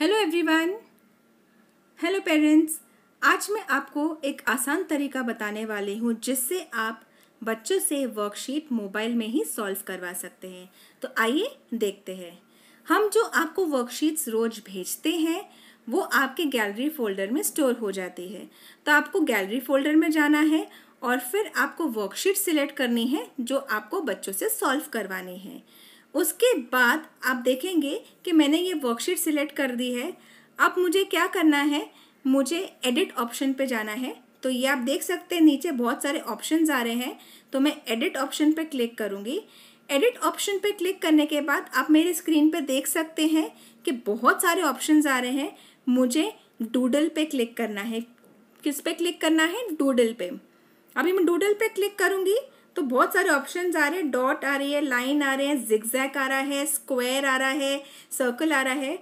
hello everyone hello parents आज मैं आपको एक आसान तरीका बताने वाली हूँ जिससे आप बच्चों से वर्कशीट मोबाइल में ही सॉल्व करवा सकते हैं तो आइए देखते हैं हम जो आपको वर्कशीट्स रोज़ भेजते हैं वो आपके गैलरी फोल्डर में स्टोर हो जाती है तो आपको गैलरी फोल्डर में जाना है और फिर आपको वर्कशीट सिलेक्ट करनी है जो आपको बच्चों से सॉल्व करवानी है उसके बाद आप देखेंगे कि मैंने ये वर्कशीट सिलेक्ट कर दी है अब मुझे क्या करना है मुझे एडिट ऑप्शन पे जाना है तो ये आप देख सकते हैं नीचे बहुत सारे ऑप्शन आ रहे हैं तो मैं एडिट ऑप्शन पे क्लिक करूँगी एडिट ऑप्शन पे क्लिक करने के बाद आप मेरे स्क्रीन पे देख सकते हैं कि बहुत सारे ऑप्शन आ रहे हैं मुझे डूडल पे क्लिक करना है किस पे क्लिक करना है डूडल पे अभी मैं डूडल पे क्लिक करूँगी तो बहुत सारे ऑप्शन आ रहे हैं डॉट आ रही है लाइन आ रहे हैं जिक्जैक आ रहा है स्क्वायर आ रहा है सर्कल आ रहा है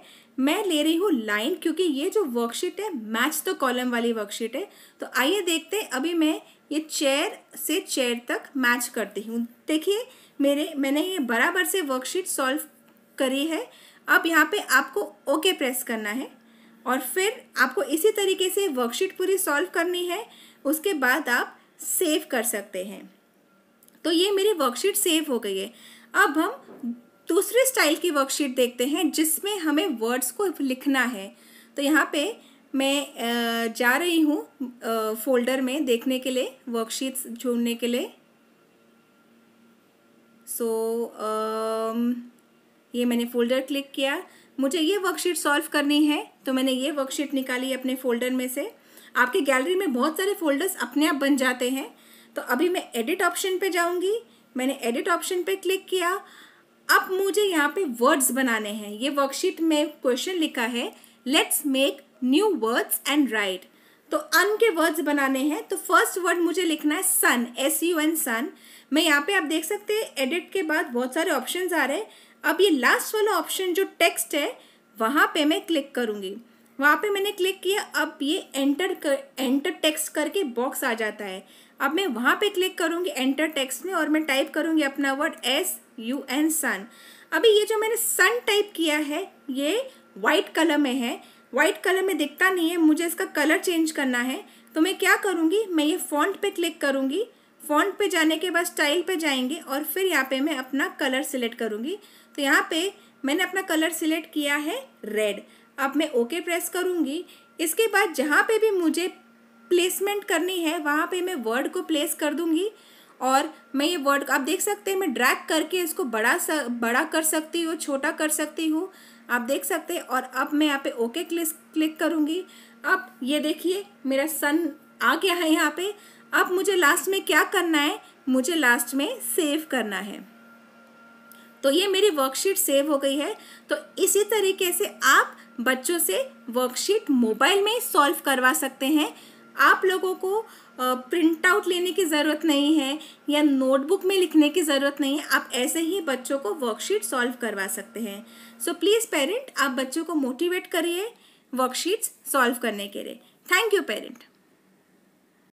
मैं ले रही हूँ लाइन क्योंकि ये जो वर्कशीट है मैच तो कॉलम वाली वर्कशीट है तो आइए देखते हैं अभी मैं ये चेयर से चेयर तक मैच करती हूँ देखिए मेरे मैंने ये बराबर से वर्कशीट सॉल्व करी है अब यहाँ पे आपको ओके प्रेस करना है और फिर आपको इसी तरीके से वर्कशीट पूरी सॉल्व करनी है उसके बाद आप सेव कर सकते हैं तो ये मेरी वर्कशीट सेव हो गई है अब हम दूसरे स्टाइल की वर्कशीट देखते हैं जिसमें हमें वर्ड्स को लिखना है तो यहाँ पे मैं जा रही हूँ फोल्डर में देखने के लिए वर्कशीट्स ढूंढने के लिए सो so, ये मैंने फोल्डर क्लिक किया मुझे ये वर्कशीट सॉल्व करनी है तो मैंने ये वर्कशीट निकाली अपने फोल्डर में से आपके गैलरी में बहुत सारे फोल्डर्स अपने आप बन जाते हैं तो अभी मैं एडिट ऑप्शन पे जाऊंगी मैंने एडिट ऑप्शन पे क्लिक किया अब मुझे यहाँ पे वर्ड्स बनाने हैं ये वर्कशीट में क्वेश्चन लिखा है let's make new words and write तो अन के वर्ड्स बनाने हैं तो फर्स्ट वर्ड मुझे लिखना है sun S U N sun मैं यहाँ पे आप देख सकते हैं एडिट के बाद बहुत सारे ऑप्शन आ रहे हैं अब ये लास्ट वाला ऑप्शन जो टेक्स्ट है वहाँ पे मैं क्लिक करूँगी वहाँ पे मैंने क्लिक किया अब ये एंटर कर एंटर टेक्स्ट करके बॉक्स आ जाता है अब मैं वहाँ पे क्लिक करूँगी एंटर टेक्स्ट में और मैं टाइप करूँगी अपना word S U N sun अभी ये जो मैंने सन टाइप किया है ये वाइट कलर में है वाइट कलर में दिखता नहीं है मुझे इसका कलर चेंज करना है तो मैं क्या करूँगी मैं ये फॉन्ट पे क्लिक करूँगी फॉन्ट पे जाने के बाद स्टाइल पे जाएंगे और फिर यहाँ पे मैं अपना कलर सिलेक्ट करूँगी तो यहाँ पे मैंने अपना कलर सिलेक्ट किया है रेड अब मैं ओके प्रेस करूँगी इसके बाद जहाँ पे भी मुझे प्लेसमेंट करनी है वहाँ पे मैं वर्ड को प्लेस कर दूँगी और मैं ये वर्ड आप देख सकते हैं मैं ड्रैग करके इसको बड़ा स, बड़ा कर सकती हूँ छोटा कर सकती हूँ आप देख सकते हैं और अब मैं यहाँ पे ओके क्लिक क्लिक करूँगी अब ये देखिए मेरा सन आ गया है यहाँ पे अब मुझे लास्ट में क्या करना है मुझे लास्ट में सेव करना है तो ये मेरी वर्कशीट सेव हो गई है तो इसी तरीके से आप बच्चों से वर्कशीट मोबाइल में सॉल्व करवा सकते हैं आप लोगों को प्रिंट आउट लेने की ज़रूरत नहीं है या नोटबुक में लिखने की ज़रूरत नहीं है आप ऐसे ही बच्चों को वर्कशीट सॉल्व करवा सकते हैं सो प्लीज़ पेरेंट आप बच्चों को मोटिवेट करिए वर्कशीट्स सॉल्व करने के लिए थैंक यू पेरेंट